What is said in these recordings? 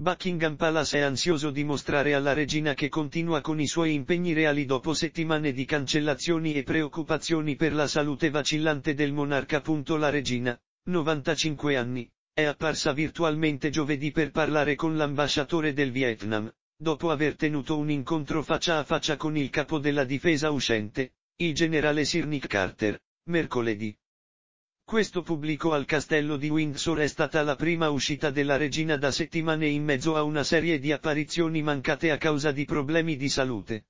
Buckingham Palace è ansioso di mostrare alla regina che continua con i suoi impegni reali dopo settimane di cancellazioni e preoccupazioni per la salute vacillante del monarca. La regina, 95 anni, è apparsa virtualmente giovedì per parlare con l'ambasciatore del Vietnam, dopo aver tenuto un incontro faccia a faccia con il capo della difesa uscente, il generale Sir Nick Carter, mercoledì. Questo pubblico al castello di Windsor è stata la prima uscita della regina da settimane in mezzo a una serie di apparizioni mancate a causa di problemi di salute.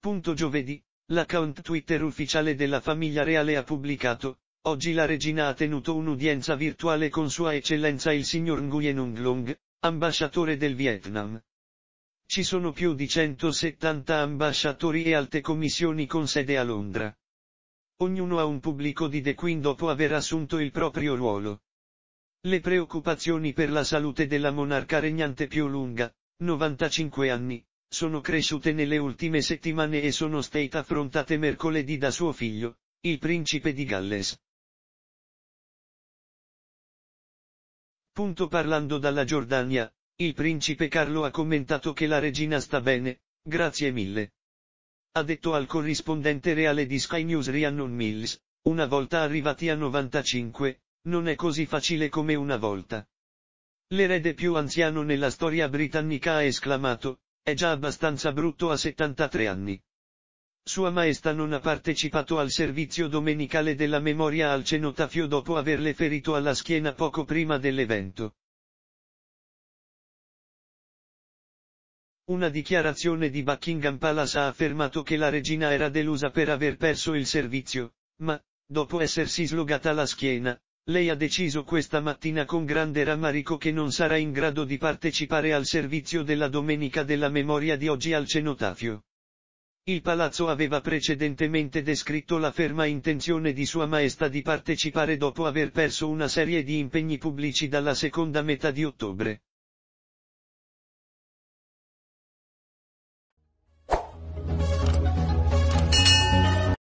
Punto giovedì, l'account Twitter ufficiale della famiglia reale ha pubblicato, oggi la regina ha tenuto un'udienza virtuale con sua eccellenza il signor Nguyen Ung Long, ambasciatore del Vietnam. Ci sono più di 170 ambasciatori e alte commissioni con sede a Londra. Ognuno ha un pubblico di De Queen dopo aver assunto il proprio ruolo. Le preoccupazioni per la salute della monarca regnante più lunga, 95 anni, sono cresciute nelle ultime settimane e sono state affrontate mercoledì da suo figlio, il principe di Galles. Punto parlando dalla Giordania, il principe Carlo ha commentato che la regina sta bene, grazie mille. Ha detto al corrispondente reale di Sky News Rhiannon Mills, una volta arrivati a 95, non è così facile come una volta. L'erede più anziano nella storia britannica ha esclamato, è già abbastanza brutto a 73 anni. Sua Maestà non ha partecipato al servizio domenicale della memoria al cenotafio dopo averle ferito alla schiena poco prima dell'evento. Una dichiarazione di Buckingham Palace ha affermato che la regina era delusa per aver perso il servizio, ma, dopo essersi slogata la schiena, lei ha deciso questa mattina con grande rammarico che non sarà in grado di partecipare al servizio della Domenica della Memoria di oggi al cenotafio. Il palazzo aveva precedentemente descritto la ferma intenzione di Sua Maestà di partecipare dopo aver perso una serie di impegni pubblici dalla seconda metà di ottobre.